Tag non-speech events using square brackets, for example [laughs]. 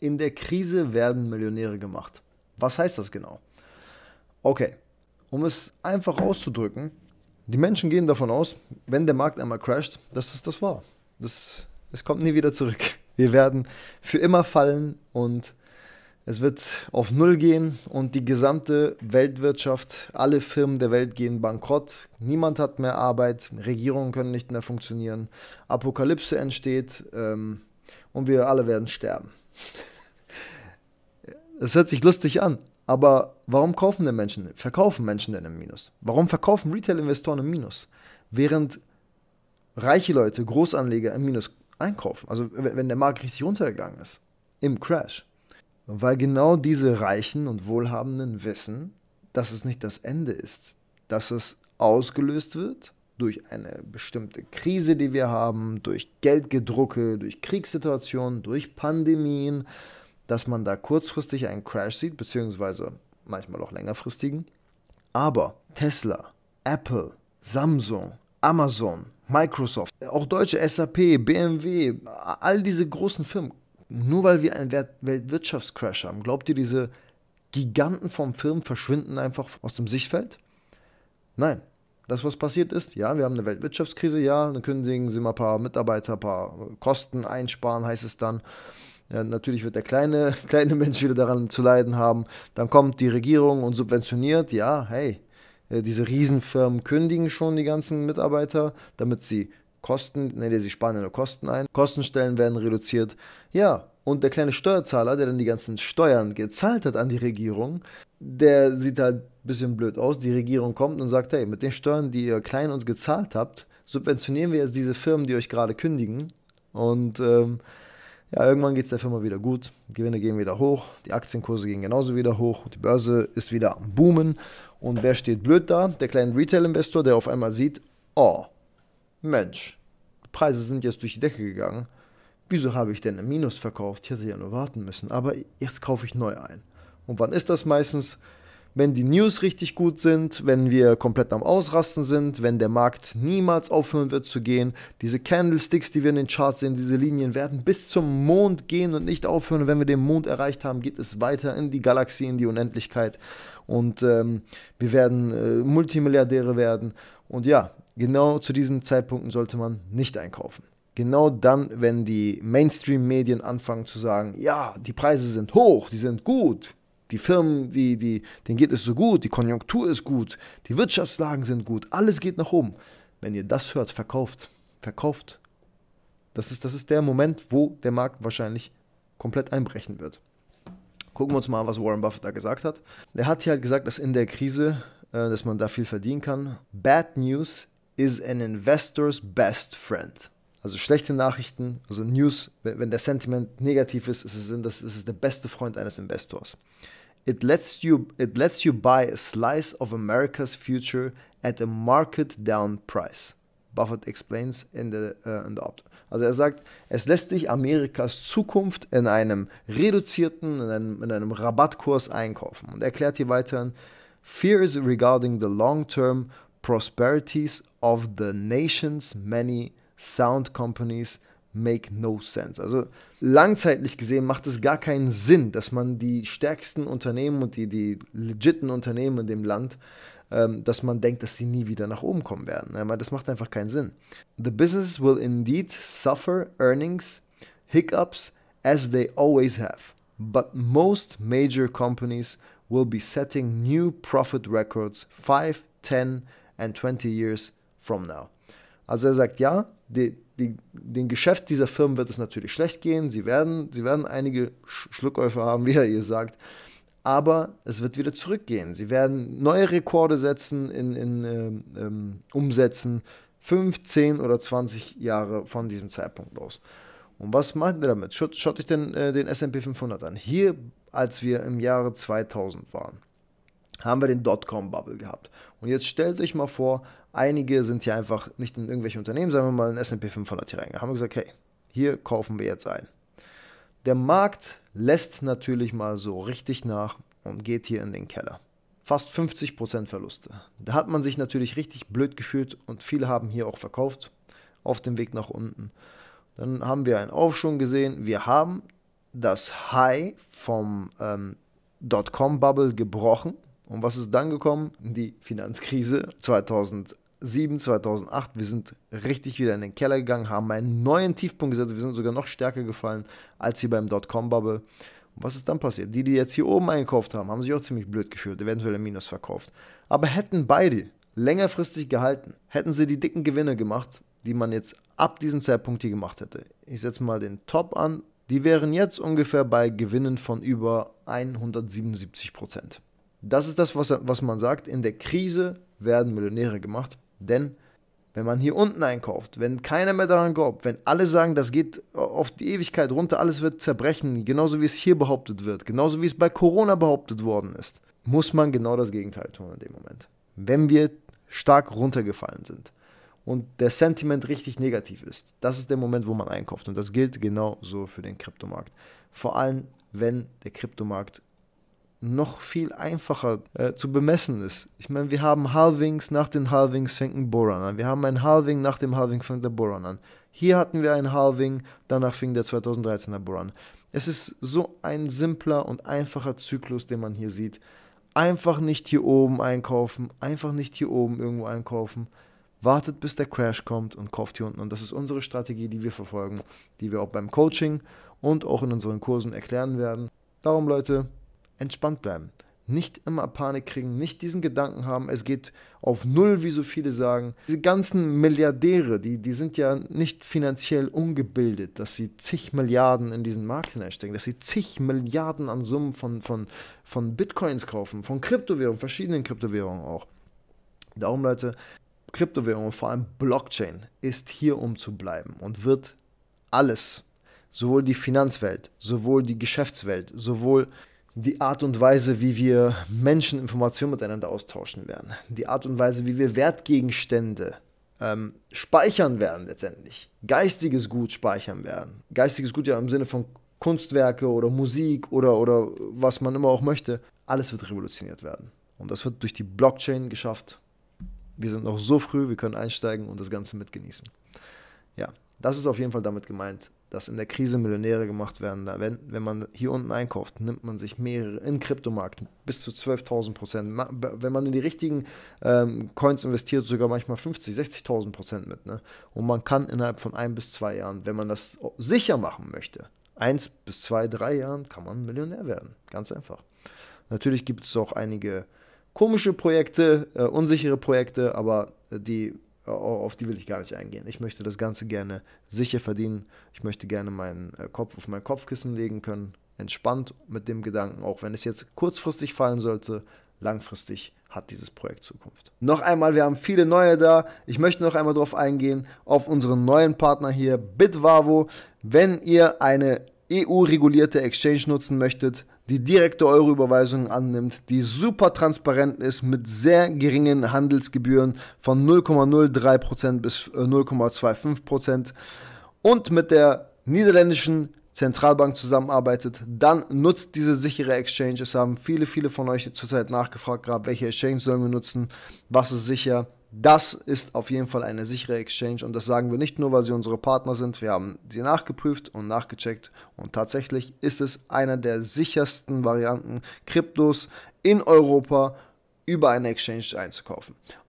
in der Krise werden Millionäre gemacht. Was heißt das genau? Okay, um es einfach auszudrücken, die Menschen gehen davon aus, wenn der Markt einmal crasht, dass das das war. Das, es kommt nie wieder zurück. Wir werden für immer fallen und es wird auf Null gehen und die gesamte Weltwirtschaft, alle Firmen der Welt gehen bankrott. Niemand hat mehr Arbeit, Regierungen können nicht mehr funktionieren, Apokalypse entsteht ähm, und wir alle werden sterben. Es hört sich lustig an, aber warum kaufen denn Menschen, verkaufen Menschen denn im Minus? Warum verkaufen Retail-Investoren im Minus? Während reiche Leute, Großanleger im Minus einkaufen. Also wenn der Markt richtig runtergegangen ist, im Crash. Weil genau diese Reichen und Wohlhabenden wissen, dass es nicht das Ende ist, dass es ausgelöst wird durch eine bestimmte Krise, die wir haben, durch Geldgedrucke, durch Kriegssituationen, durch Pandemien, dass man da kurzfristig einen Crash sieht, beziehungsweise manchmal auch längerfristigen. Aber Tesla, Apple, Samsung, Amazon, Microsoft, auch deutsche SAP, BMW, all diese großen Firmen, nur weil wir einen Weltwirtschaftscrash haben, glaubt ihr, diese Giganten vom Firmen verschwinden einfach aus dem Sichtfeld? Nein. Das, was passiert ist, ja, wir haben eine Weltwirtschaftskrise, ja, dann kündigen sie mal ein paar Mitarbeiter, ein paar Kosten einsparen, heißt es dann. Ja, natürlich wird der kleine, [laughs] kleine Mensch wieder daran zu leiden haben. Dann kommt die Regierung und subventioniert. Ja, hey, äh, diese Riesenfirmen kündigen schon die ganzen Mitarbeiter, damit sie Kosten, nee, sie sparen ja nur Kosten ein. Kostenstellen werden reduziert. Ja, und der kleine Steuerzahler, der dann die ganzen Steuern gezahlt hat an die Regierung, der sieht halt ein bisschen blöd aus. Die Regierung kommt und sagt, hey, mit den Steuern, die ihr klein uns gezahlt habt, subventionieren wir jetzt diese Firmen, die euch gerade kündigen. Und ähm, ja, irgendwann geht es der Firma wieder gut, Gewinne gehen wieder hoch, die Aktienkurse gehen genauso wieder hoch, die Börse ist wieder am Boomen. Und wer steht blöd da? Der kleine Retail-Investor, der auf einmal sieht, oh, Mensch, die Preise sind jetzt durch die Decke gegangen. Wieso habe ich denn im Minus verkauft? Ich hätte ja nur warten müssen, aber jetzt kaufe ich neu ein. Und wann ist das meistens? wenn die News richtig gut sind, wenn wir komplett am Ausrasten sind, wenn der Markt niemals aufhören wird zu gehen. Diese Candlesticks, die wir in den Charts sehen, diese Linien werden bis zum Mond gehen und nicht aufhören. wenn wir den Mond erreicht haben, geht es weiter in die Galaxie, in die Unendlichkeit. Und ähm, wir werden äh, Multimilliardäre werden. Und ja, genau zu diesen Zeitpunkten sollte man nicht einkaufen. Genau dann, wenn die Mainstream-Medien anfangen zu sagen, ja, die Preise sind hoch, die sind gut, die Firmen, die, die, denen geht es so gut, die Konjunktur ist gut, die Wirtschaftslagen sind gut, alles geht nach oben. Wenn ihr das hört, verkauft, verkauft. Das ist, das ist der Moment, wo der Markt wahrscheinlich komplett einbrechen wird. Gucken wir uns mal an, was Warren Buffett da gesagt hat. Er hat hier halt gesagt, dass in der Krise, äh, dass man da viel verdienen kann. Bad News is an investor's best friend. Also schlechte Nachrichten, also News, wenn der Sentiment negativ ist, ist es, das, ist es der beste Freund eines Investors. It lets you it lets you buy a slice of America's future at a market down price. Buffett explains in the, uh, in the opt. Also er sagt, es lässt dich Amerikas Zukunft in einem reduzierten, in einem, in einem Rabattkurs einkaufen. Und er erklärt hier weiterhin, fears regarding the long-term prosperities of the nation's many sound companies make no sense. Also langzeitlich gesehen macht es gar keinen Sinn, dass man die stärksten Unternehmen und die, die legiten Unternehmen in dem Land, ähm, dass man denkt, dass sie nie wieder nach oben kommen werden. das macht einfach keinen Sinn. The business will indeed suffer earnings hiccups as they always have. But most major companies will be setting new profit records 5, 10 and 20 years from now. Also er sagt, ja, die, die, den Geschäft dieser Firmen wird es natürlich schlecht gehen. Sie werden, sie werden einige Schluckäufer haben, [laughs] wie er ihr sagt. Aber es wird wieder zurückgehen. Sie werden neue Rekorde setzen in, in ähm, ähm, Umsätzen, 15 oder 20 Jahre von diesem Zeitpunkt los. Und was machen wir damit? Schaut, schaut euch den, äh, den SP 500 an. Hier, als wir im Jahre 2000 waren, haben wir den Dotcom-Bubble gehabt. Und jetzt stellt euch mal vor, Einige sind hier einfach nicht in irgendwelche Unternehmen, sagen wir mal in S&P 500 hier reingegangen, haben gesagt, hey, hier kaufen wir jetzt ein. Der Markt lässt natürlich mal so richtig nach und geht hier in den Keller. Fast 50% Verluste. Da hat man sich natürlich richtig blöd gefühlt und viele haben hier auch verkauft auf dem Weg nach unten. Dann haben wir einen Aufschwung gesehen. Wir haben das High vom ähm, Dotcom-Bubble gebrochen. Und was ist dann gekommen? Die Finanzkrise 2007, 2008. Wir sind richtig wieder in den Keller gegangen, haben einen neuen Tiefpunkt gesetzt. Wir sind sogar noch stärker gefallen als hier beim Dotcom-Bubble. Und was ist dann passiert? Die, die jetzt hier oben eingekauft haben, haben sich auch ziemlich blöd gefühlt, eventuell im Minus verkauft. Aber hätten beide längerfristig gehalten, hätten sie die dicken Gewinne gemacht, die man jetzt ab diesem Zeitpunkt hier gemacht hätte. Ich setze mal den Top an. Die wären jetzt ungefähr bei Gewinnen von über 177 Prozent. Das ist das, was, was man sagt. In der Krise werden Millionäre gemacht. Denn wenn man hier unten einkauft, wenn keiner mehr daran glaubt, wenn alle sagen, das geht auf die Ewigkeit runter, alles wird zerbrechen, genauso wie es hier behauptet wird, genauso wie es bei Corona behauptet worden ist, muss man genau das Gegenteil tun in dem Moment. Wenn wir stark runtergefallen sind und der Sentiment richtig negativ ist, das ist der Moment, wo man einkauft. Und das gilt genauso für den Kryptomarkt. Vor allem, wenn der Kryptomarkt noch viel einfacher äh, zu bemessen ist. Ich meine, wir haben Halvings, nach den Halvings fängt ein Boron an. Wir haben ein Halving, nach dem Halving fängt der Boron an. Hier hatten wir ein Halving, danach fing der 2013er Boron. Es ist so ein simpler und einfacher Zyklus, den man hier sieht. Einfach nicht hier oben einkaufen, einfach nicht hier oben irgendwo einkaufen. Wartet, bis der Crash kommt und kauft hier unten. Und das ist unsere Strategie, die wir verfolgen, die wir auch beim Coaching und auch in unseren Kursen erklären werden. Darum, Leute, entspannt bleiben. Nicht immer Panik kriegen, nicht diesen Gedanken haben, es geht auf Null, wie so viele sagen. Diese ganzen Milliardäre, die, die sind ja nicht finanziell ungebildet, dass sie zig Milliarden in diesen Markt hineinstecken, dass sie zig Milliarden an Summen von, von, von Bitcoins kaufen, von Kryptowährungen, verschiedenen Kryptowährungen auch. Darum, Leute, Kryptowährungen, vor allem Blockchain, ist hier um zu bleiben und wird alles, sowohl die Finanzwelt, sowohl die Geschäftswelt, sowohl die Art und Weise, wie wir Menschen Informationen miteinander austauschen werden, die Art und Weise, wie wir Wertgegenstände ähm, speichern werden letztendlich, geistiges Gut speichern werden, geistiges Gut ja im Sinne von Kunstwerke oder Musik oder, oder was man immer auch möchte, alles wird revolutioniert werden. Und das wird durch die Blockchain geschafft. Wir sind noch so früh, wir können einsteigen und das Ganze mitgenießen. Ja, das ist auf jeden Fall damit gemeint dass in der Krise Millionäre gemacht werden. Da, wenn, wenn man hier unten einkauft, nimmt man sich mehrere im Kryptomarkt bis zu 12.000 Prozent. Wenn man in die richtigen ähm, Coins investiert, sogar manchmal 50, 60.000 Prozent mit. Ne? Und man kann innerhalb von ein bis zwei Jahren, wenn man das sicher machen möchte, eins bis zwei, drei Jahren kann man Millionär werden. Ganz einfach. Natürlich gibt es auch einige komische Projekte, äh, unsichere Projekte, aber äh, die äh, auf die will ich gar nicht eingehen. Ich möchte das Ganze gerne sicher verdienen. Ich möchte gerne meinen äh, Kopf auf mein Kopfkissen legen können, entspannt mit dem Gedanken, auch wenn es jetzt kurzfristig fallen sollte, langfristig hat dieses Projekt Zukunft. Noch einmal, wir haben viele neue da. Ich möchte noch einmal darauf eingehen, auf unseren neuen Partner hier, Bitwavo. Wenn ihr eine EU-regulierte Exchange nutzen möchtet, die direkte Euroüberweisung annimmt, die super transparent ist mit sehr geringen Handelsgebühren von 0,03% bis 0,25% äh, und mit der niederländischen Zentralbank zusammenarbeitet, dann nutzt diese sichere Exchange. Es haben viele, viele von euch zurzeit nachgefragt, gerade welche Exchange sollen wir nutzen, was ist sicher, das ist auf jeden Fall eine sichere Exchange und das sagen wir nicht nur, weil sie unsere Partner sind. Wir haben sie nachgeprüft und nachgecheckt und tatsächlich ist es eine der sichersten Varianten, Kryptos in Europa über eine Exchange einzukaufen.